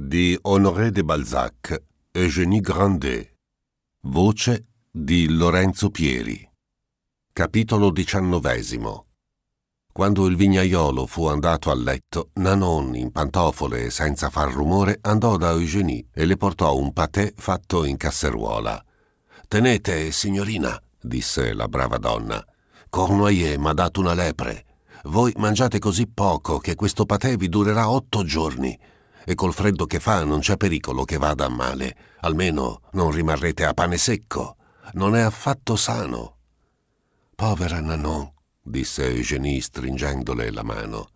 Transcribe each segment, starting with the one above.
di Honoré de Balzac, Eugénie Grandet. Voce di Lorenzo Pieri. Capitolo XIX. Quando il vignaiolo fu andato a letto, Nanon, in pantofole e senza far rumore, andò da Eugénie e le portò un patè fatto in casseruola. Tenete, signorina, disse la brava donna. Cornoyer m'ha dato una lepre. Voi mangiate così poco che questo patè vi durerà otto giorni e col freddo che fa non c'è pericolo che vada a male. Almeno non rimarrete a pane secco. Non è affatto sano. Povera Nanon, disse Eugenie stringendole la mano.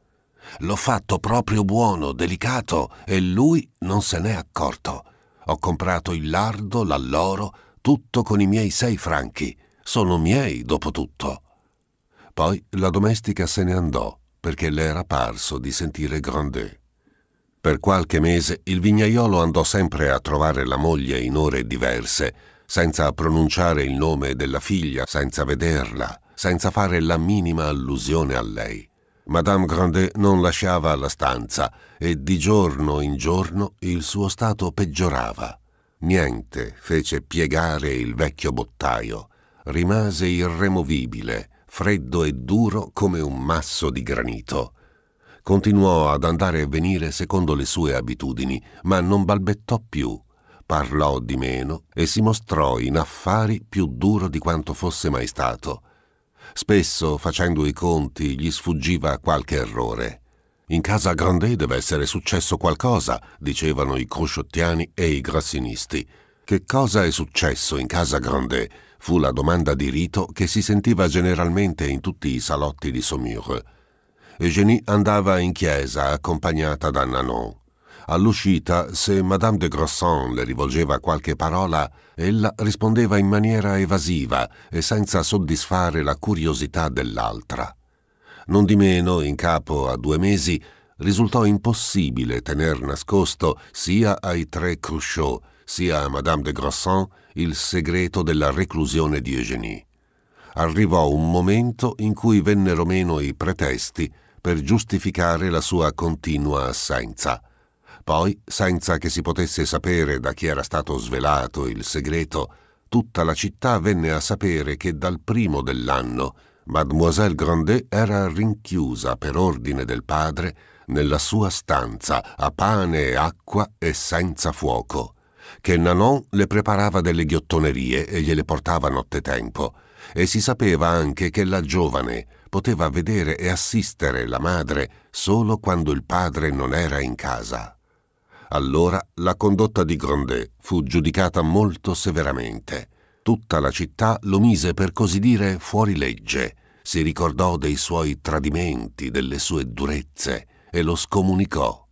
L'ho fatto proprio buono, delicato, e lui non se n'è accorto. Ho comprato il lardo, l'alloro, tutto con i miei sei franchi. Sono miei, dopo tutto. Poi la domestica se ne andò perché le era parso di sentire Grandet. Per qualche mese il vignaiolo andò sempre a trovare la moglie in ore diverse, senza pronunciare il nome della figlia, senza vederla, senza fare la minima allusione a lei. Madame Grandet non lasciava la stanza e di giorno in giorno il suo stato peggiorava. Niente fece piegare il vecchio bottaio. Rimase irremovibile, freddo e duro come un masso di granito. Continuò ad andare e venire secondo le sue abitudini, ma non balbettò più, parlò di meno e si mostrò in affari più duro di quanto fosse mai stato. Spesso, facendo i conti, gli sfuggiva qualche errore. In casa Grandet deve essere successo qualcosa, dicevano i crusciottiani e i grassinisti. Che cosa è successo in casa Grandet? fu la domanda di rito che si sentiva generalmente in tutti i salotti di Saumur. Eugénie andava in chiesa accompagnata da Nanon. All'uscita, se Madame de Grosson le rivolgeva qualche parola, ella rispondeva in maniera evasiva e senza soddisfare la curiosità dell'altra. Nondimeno, in capo a due mesi, risultò impossibile tener nascosto sia ai tre Cruchot sia a Madame de Grosson il segreto della reclusione di Eugénie. Arrivò un momento in cui vennero meno i pretesti per giustificare la sua continua assenza. Poi, senza che si potesse sapere da chi era stato svelato il segreto, tutta la città venne a sapere che dal primo dell'anno Mademoiselle Grandet era rinchiusa per ordine del padre nella sua stanza a pane e acqua e senza fuoco, che Nanon le preparava delle ghiottonerie e gliele portava nottetempo, e si sapeva anche che la giovane, poteva vedere e assistere la madre solo quando il padre non era in casa. Allora la condotta di Grandet fu giudicata molto severamente. Tutta la città lo mise per così dire fuori legge, si ricordò dei suoi tradimenti, delle sue durezze e lo scomunicò.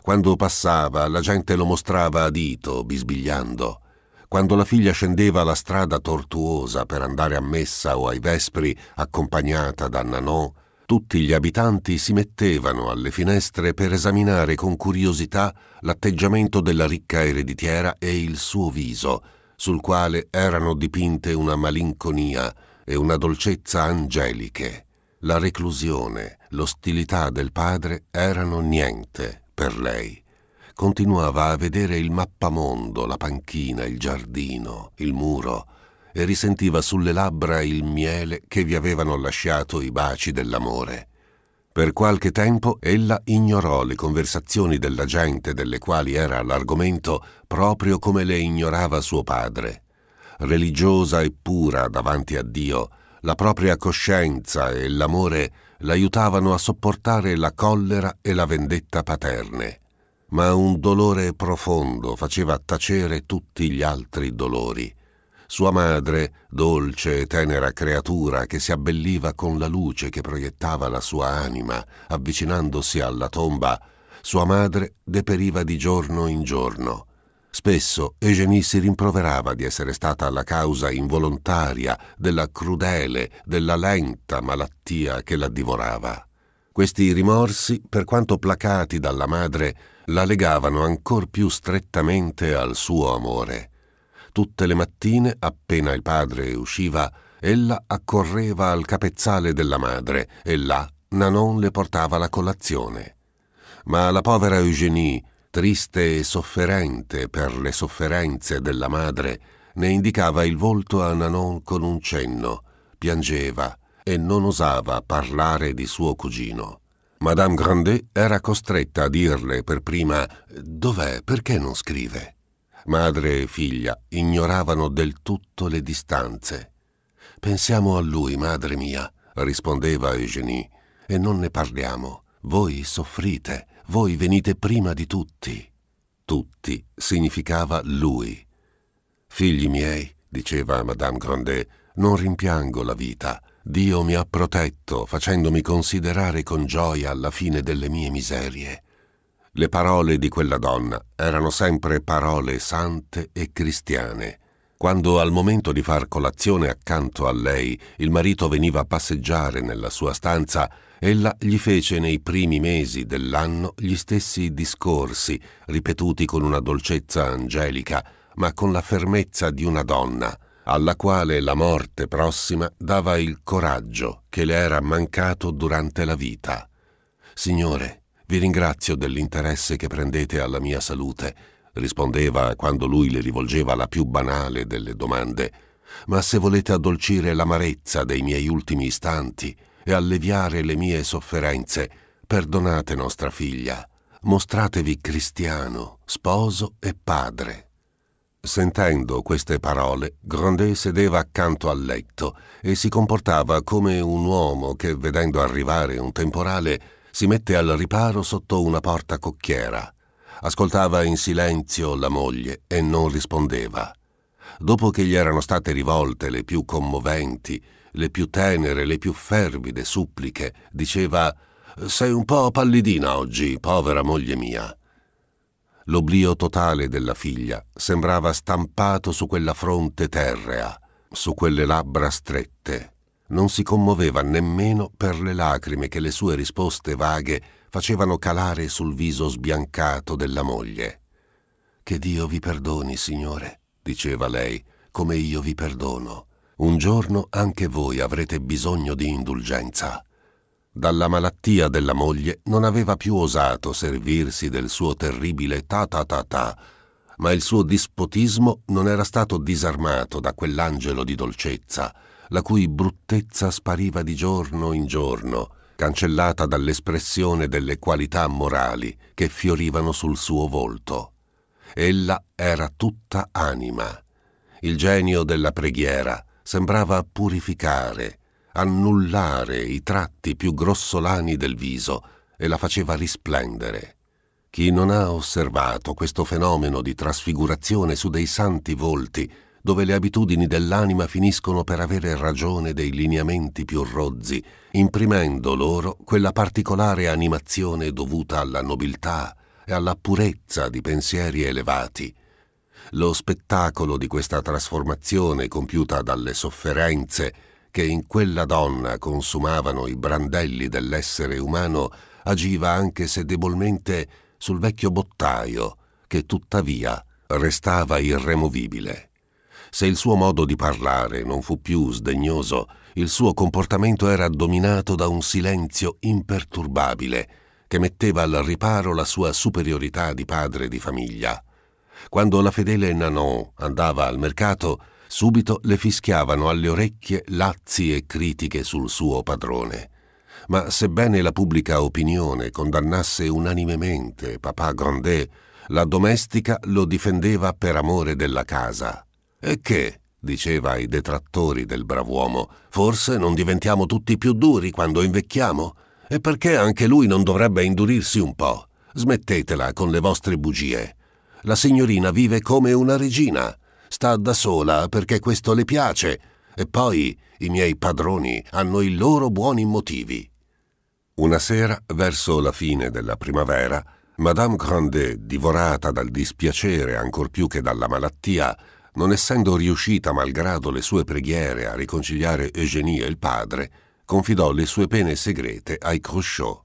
Quando passava la gente lo mostrava a dito, bisbigliando quando la figlia scendeva la strada tortuosa per andare a messa o ai vespri accompagnata da Nanò, tutti gli abitanti si mettevano alle finestre per esaminare con curiosità l'atteggiamento della ricca ereditiera e il suo viso, sul quale erano dipinte una malinconia e una dolcezza angeliche. La reclusione, l'ostilità del padre erano niente per lei continuava a vedere il mappamondo, la panchina, il giardino, il muro e risentiva sulle labbra il miele che vi avevano lasciato i baci dell'amore. Per qualche tempo ella ignorò le conversazioni della gente delle quali era l'argomento proprio come le ignorava suo padre. Religiosa e pura davanti a Dio, la propria coscienza e l'amore l'aiutavano a sopportare la collera e la vendetta paterne ma un dolore profondo faceva tacere tutti gli altri dolori. Sua madre, dolce e tenera creatura che si abbelliva con la luce che proiettava la sua anima, avvicinandosi alla tomba, sua madre deperiva di giorno in giorno. Spesso Eugenie si rimproverava di essere stata la causa involontaria della crudele, della lenta malattia che la divorava. Questi rimorsi, per quanto placati dalla madre, la legavano ancor più strettamente al suo amore. Tutte le mattine, appena il padre usciva, ella accorreva al capezzale della madre e là Nanon le portava la colazione. Ma la povera Eugénie, triste e sofferente per le sofferenze della madre, ne indicava il volto a Nanon con un cenno, piangeva e non osava parlare di suo cugino. Madame Grandet era costretta a dirle per prima dov'è, perché non scrive. Madre e figlia ignoravano del tutto le distanze. Pensiamo a lui, madre mia, rispondeva Eugénie, e non ne parliamo. Voi soffrite, voi venite prima di tutti. Tutti significava lui. Figli miei, diceva Madame Grandet, non rimpiango la vita, Dio mi ha protetto facendomi considerare con gioia alla fine delle mie miserie. Le parole di quella donna erano sempre parole sante e cristiane. Quando al momento di far colazione accanto a lei il marito veniva a passeggiare nella sua stanza, ella gli fece nei primi mesi dell'anno gli stessi discorsi, ripetuti con una dolcezza angelica, ma con la fermezza di una donna, alla quale la morte prossima dava il coraggio che le era mancato durante la vita. Signore, vi ringrazio dell'interesse che prendete alla mia salute, rispondeva quando lui le rivolgeva la più banale delle domande, ma se volete addolcire l'amarezza dei miei ultimi istanti e alleviare le mie sofferenze, perdonate nostra figlia, mostratevi cristiano, sposo e padre. Sentendo queste parole, Grandet sedeva accanto al letto e si comportava come un uomo che, vedendo arrivare un temporale, si mette al riparo sotto una porta cocchiera. Ascoltava in silenzio la moglie e non rispondeva. Dopo che gli erano state rivolte le più commoventi, le più tenere, le più fervide suppliche, diceva «Sei un po' pallidina oggi, povera moglie mia». L'oblio totale della figlia sembrava stampato su quella fronte terrea, su quelle labbra strette. Non si commuoveva nemmeno per le lacrime che le sue risposte vaghe facevano calare sul viso sbiancato della moglie. Che Dio vi perdoni, Signore, diceva lei, come io vi perdono. Un giorno anche voi avrete bisogno di indulgenza. Dalla malattia della moglie non aveva più osato servirsi del suo terribile ta-ta-ta-ta, ma il suo dispotismo non era stato disarmato da quell'angelo di dolcezza, la cui bruttezza spariva di giorno in giorno, cancellata dall'espressione delle qualità morali che fiorivano sul suo volto. Ella era tutta anima. Il genio della preghiera sembrava purificare, annullare i tratti più grossolani del viso e la faceva risplendere. Chi non ha osservato questo fenomeno di trasfigurazione su dei santi volti, dove le abitudini dell'anima finiscono per avere ragione dei lineamenti più rozzi, imprimendo loro quella particolare animazione dovuta alla nobiltà e alla purezza di pensieri elevati. Lo spettacolo di questa trasformazione compiuta dalle sofferenze che in quella donna consumavano i brandelli dell'essere umano agiva anche se debolmente sul vecchio bottaio, che tuttavia restava irremovibile. Se il suo modo di parlare non fu più sdegnoso, il suo comportamento era dominato da un silenzio imperturbabile che metteva al riparo la sua superiorità di padre di famiglia. Quando la fedele Nanon andava al mercato, Subito le fischiavano alle orecchie lazzi e critiche sul suo padrone. Ma sebbene la pubblica opinione condannasse unanimemente papà Grandet, la domestica lo difendeva per amore della casa. E che, diceva ai detrattori del brav'uomo, forse non diventiamo tutti più duri quando invecchiamo? E perché anche lui non dovrebbe indurirsi un po'? Smettetela con le vostre bugie. La signorina vive come una regina sta da sola perché questo le piace, e poi i miei padroni hanno i loro buoni motivi. Una sera, verso la fine della primavera, Madame Grandet, divorata dal dispiacere ancor più che dalla malattia, non essendo riuscita, malgrado le sue preghiere, a riconciliare Eugénie e il padre, confidò le sue pene segrete ai Cruchot.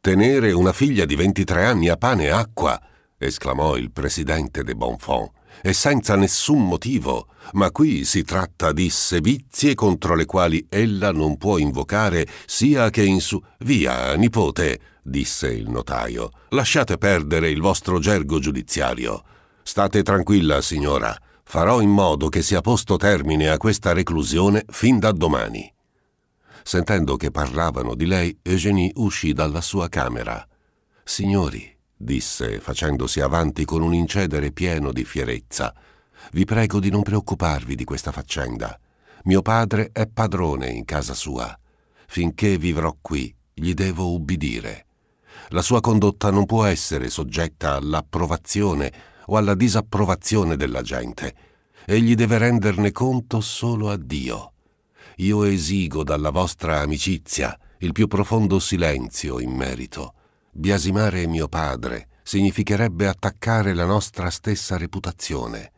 Tenere una figlia di 23 anni a pane e acqua, esclamò il presidente de Bonfons e senza nessun motivo, ma qui si tratta di sevizie contro le quali ella non può invocare sia che in su... Via, nipote, disse il notaio, lasciate perdere il vostro gergo giudiziario. State tranquilla, signora, farò in modo che sia posto termine a questa reclusione fin da domani. Sentendo che parlavano di lei, Eugenie uscì dalla sua camera. Signori, disse, facendosi avanti con un incedere pieno di fierezza, vi prego di non preoccuparvi di questa faccenda. Mio padre è padrone in casa sua. Finché vivrò qui, gli devo ubbidire. La sua condotta non può essere soggetta all'approvazione o alla disapprovazione della gente. Egli deve renderne conto solo a Dio. Io esigo dalla vostra amicizia il più profondo silenzio in merito Biasimare mio padre significherebbe attaccare la nostra stessa reputazione.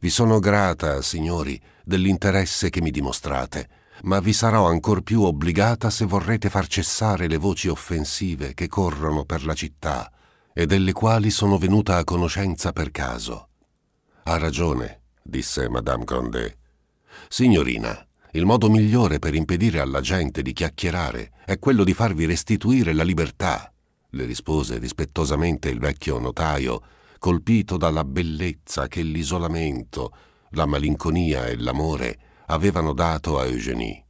Vi sono grata, signori, dell'interesse che mi dimostrate, ma vi sarò ancor più obbligata se vorrete far cessare le voci offensive che corrono per la città e delle quali sono venuta a conoscenza per caso. Ha ragione, disse Madame Condé. Signorina, il modo migliore per impedire alla gente di chiacchierare è quello di farvi restituire la libertà le rispose rispettosamente il vecchio notaio, colpito dalla bellezza che l'isolamento, la malinconia e l'amore avevano dato a Eugénie.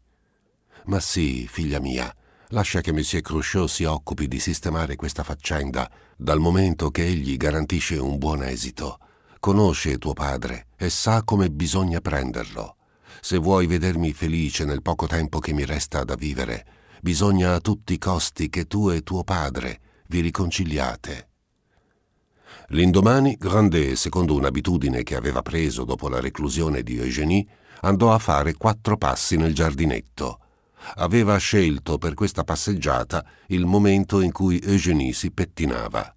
Ma sì, figlia mia, lascia che Monsieur Cruchot si occupi di sistemare questa faccenda, dal momento che egli garantisce un buon esito. Conosce tuo padre e sa come bisogna prenderlo. Se vuoi vedermi felice nel poco tempo che mi resta da vivere, bisogna a tutti i costi che tu e tuo padre vi riconciliate. L'indomani Grandet, secondo un'abitudine che aveva preso dopo la reclusione di Eugénie, andò a fare quattro passi nel giardinetto. Aveva scelto per questa passeggiata il momento in cui Eugénie si pettinava.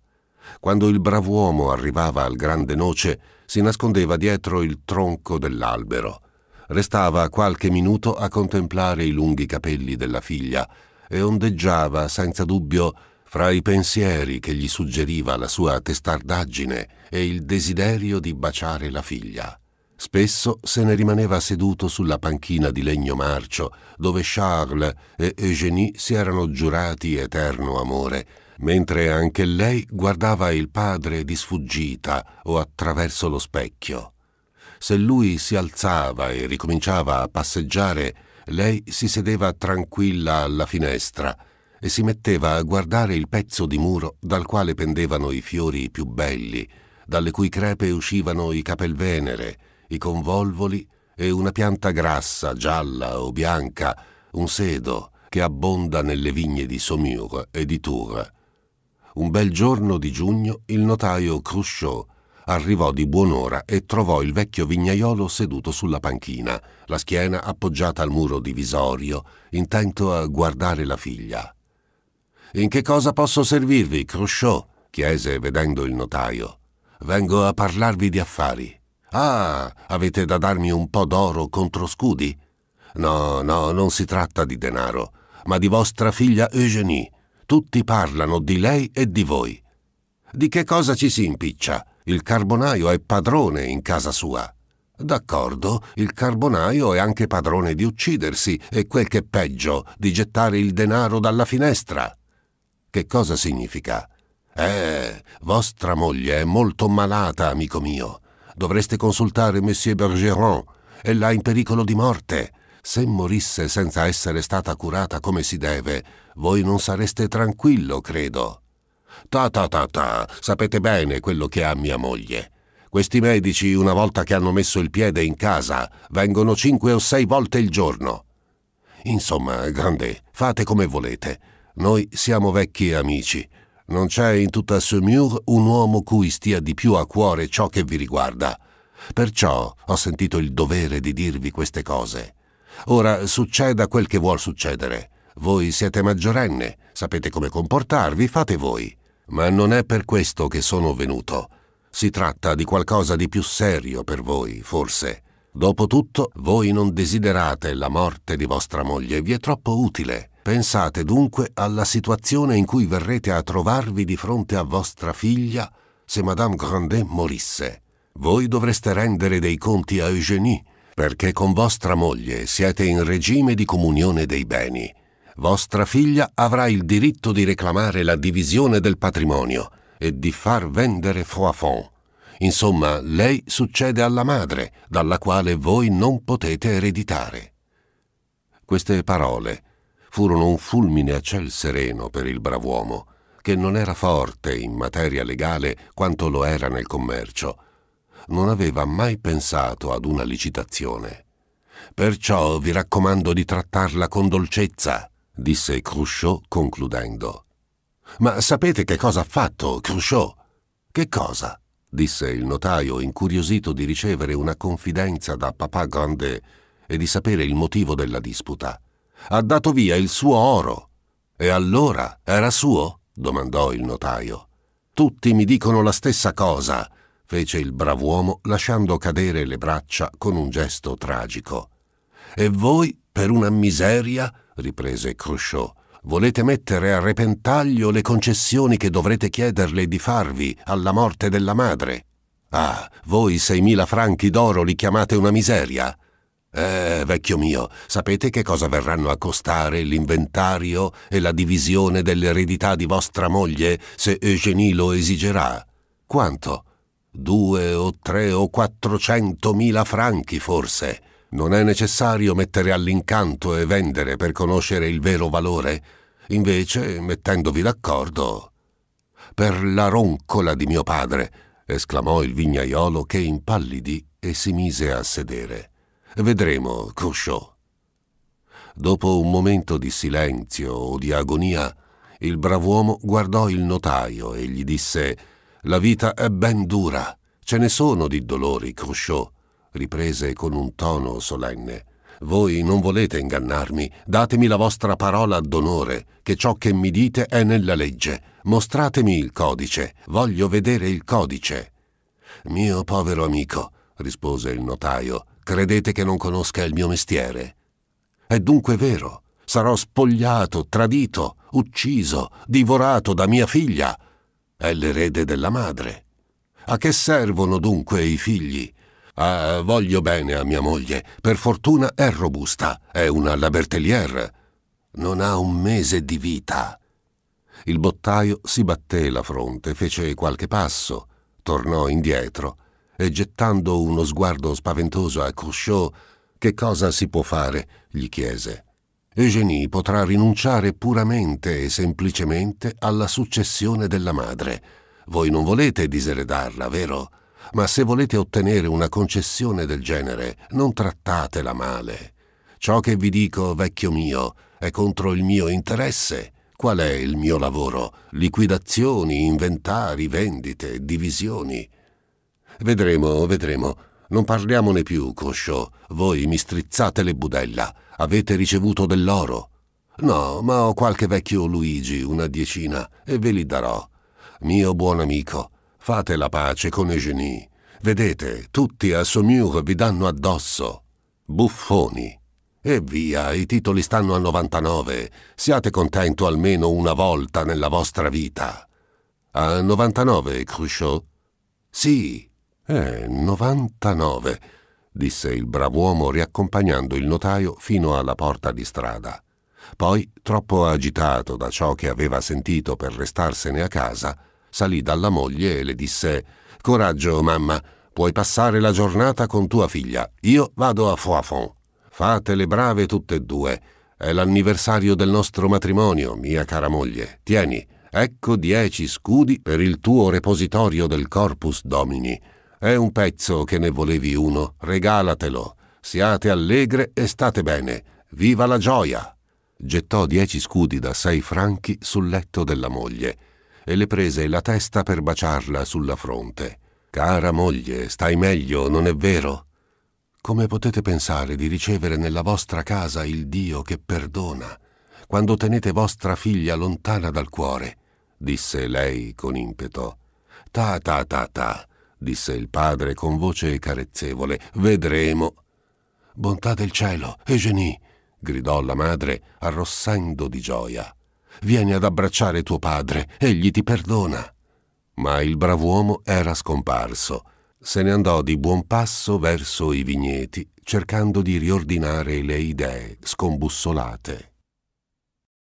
Quando il brav'uomo arrivava al grande noce, si nascondeva dietro il tronco dell'albero. Restava qualche minuto a contemplare i lunghi capelli della figlia e ondeggiava senza dubbio fra i pensieri che gli suggeriva la sua testardaggine e il desiderio di baciare la figlia. Spesso se ne rimaneva seduto sulla panchina di legno marcio, dove Charles e Eugénie si erano giurati eterno amore, mentre anche lei guardava il padre di sfuggita o attraverso lo specchio. Se lui si alzava e ricominciava a passeggiare, lei si sedeva tranquilla alla finestra, e si metteva a guardare il pezzo di muro dal quale pendevano i fiori più belli, dalle cui crepe uscivano i capelvenere, i convolvoli e una pianta grassa, gialla o bianca, un sedo che abbonda nelle vigne di Saumur e di Tours. Un bel giorno di giugno il notaio Cruchot arrivò di buon'ora e trovò il vecchio vignaiolo seduto sulla panchina, la schiena appoggiata al muro divisorio, intento a guardare la figlia. In che cosa posso servirvi, Cruchot? chiese vedendo il notaio. Vengo a parlarvi di affari. Ah, avete da darmi un po' d'oro contro scudi? No, no, non si tratta di denaro, ma di vostra figlia Eugénie. Tutti parlano di lei e di voi. Di che cosa ci si impiccia? Il carbonaio è padrone in casa sua. D'accordo, il carbonaio è anche padrone di uccidersi e quel che è peggio, di gettare il denaro dalla finestra. Che cosa significa? Eh, vostra moglie è molto malata, amico mio. Dovreste consultare Monsieur Bergeron. Ella è in pericolo di morte. Se morisse senza essere stata curata come si deve, voi non sareste tranquillo, credo. Ta ta ta ta, sapete bene quello che ha mia moglie. Questi medici, una volta che hanno messo il piede in casa, vengono cinque o sei volte il giorno. Insomma, grande, fate come volete. Noi siamo vecchi amici. Non c'è in tutta Saumur un uomo cui stia di più a cuore ciò che vi riguarda. Perciò ho sentito il dovere di dirvi queste cose. Ora succeda quel che vuol succedere. Voi siete maggiorenne, sapete come comportarvi, fate voi. Ma non è per questo che sono venuto. Si tratta di qualcosa di più serio per voi, forse. Dopotutto, voi non desiderate la morte di vostra moglie, vi è troppo utile. Pensate dunque alla situazione in cui verrete a trovarvi di fronte a vostra figlia se Madame Grandet morisse. Voi dovreste rendere dei conti a Eugénie, perché con vostra moglie siete in regime di comunione dei beni. Vostra figlia avrà il diritto di reclamare la divisione del patrimonio e di far vendere Froidfond. Insomma, lei succede alla madre, dalla quale voi non potete ereditare. Queste parole furono un fulmine a ciel sereno per il brav'uomo, che non era forte in materia legale quanto lo era nel commercio. Non aveva mai pensato ad una licitazione. Perciò vi raccomando di trattarla con dolcezza, disse Cruchot concludendo. Ma sapete che cosa ha fatto Cruchot? Che cosa? disse il notaio, incuriosito di ricevere una confidenza da papà Grandet e di sapere il motivo della disputa ha dato via il suo oro. E allora era suo? domandò il notaio. Tutti mi dicono la stessa cosa, fece il brav'uomo lasciando cadere le braccia con un gesto tragico. E voi, per una miseria, riprese Cruchot, volete mettere a repentaglio le concessioni che dovrete chiederle di farvi alla morte della madre. Ah, voi 6.000 franchi d'oro li chiamate una miseria? Eh, vecchio mio, sapete che cosa verranno a costare l'inventario e la divisione dell'eredità di vostra moglie se Eugenie lo esigerà? Quanto? Due o tre o quattrocentomila franchi, forse. Non è necessario mettere all'incanto e vendere per conoscere il vero valore. Invece, mettendovi d'accordo... Per la roncola di mio padre, esclamò il vignaiolo che impallidì e si mise a sedere. Vedremo, Cruchot. Dopo un momento di silenzio o di agonia, il brav'uomo guardò il notaio e gli disse «La vita è ben dura, ce ne sono di dolori, Cruchot», riprese con un tono solenne. «Voi non volete ingannarmi, datemi la vostra parola d'onore, che ciò che mi dite è nella legge. Mostratemi il codice, voglio vedere il codice». «Mio povero amico», rispose il notaio, Credete che non conosca il mio mestiere? È dunque vero, sarò spogliato, tradito, ucciso, divorato da mia figlia. È l'erede della madre. A che servono dunque i figli? Ah, voglio bene a mia moglie. Per fortuna è robusta, è una Labertellier. Non ha un mese di vita. Il bottaio si batté la fronte, fece qualche passo, tornò indietro e gettando uno sguardo spaventoso a Cruchot, che cosa si può fare? gli chiese. Eugénie potrà rinunciare puramente e semplicemente alla successione della madre. Voi non volete diseredarla, vero? Ma se volete ottenere una concessione del genere, non trattatela male. Ciò che vi dico, vecchio mio, è contro il mio interesse. Qual è il mio lavoro? Liquidazioni, inventari, vendite, divisioni. Vedremo, vedremo. Non parliamone più, Cosciò. Voi mi strizzate le budella. Avete ricevuto dell'oro. No, ma ho qualche vecchio Luigi, una diecina, e ve li darò. Mio buon amico, fate la pace con Eugenie. Vedete, tutti a Saumur vi danno addosso. Buffoni. E via, i titoli stanno a 99. Siate contento almeno una volta nella vostra vita. A 99, Cruchot? Sì, eh, 99, disse il brav'uomo riaccompagnando il notaio fino alla porta di strada. Poi, troppo agitato da ciò che aveva sentito per restarsene a casa, salì dalla moglie e le disse Coraggio, mamma, puoi passare la giornata con tua figlia. Io vado a Foafon. Fate le brave tutte e due. È l'anniversario del nostro matrimonio, mia cara moglie. Tieni, ecco dieci scudi per il tuo repositorio del Corpus Domini è un pezzo che ne volevi uno, regalatelo. Siate allegre e state bene. Viva la gioia! Gettò dieci scudi da sei franchi sul letto della moglie e le prese la testa per baciarla sulla fronte. Cara moglie, stai meglio, non è vero? Come potete pensare di ricevere nella vostra casa il Dio che perdona, quando tenete vostra figlia lontana dal cuore? disse lei con impeto. Ta ta ta ta disse il padre con voce carezzevole. Vedremo. Bontà del cielo, Eugenie! gridò la madre, arrossendo di gioia. Vieni ad abbracciare tuo padre, egli ti perdona. Ma il brav'uomo era scomparso. Se ne andò di buon passo verso i vigneti, cercando di riordinare le idee scombussolate.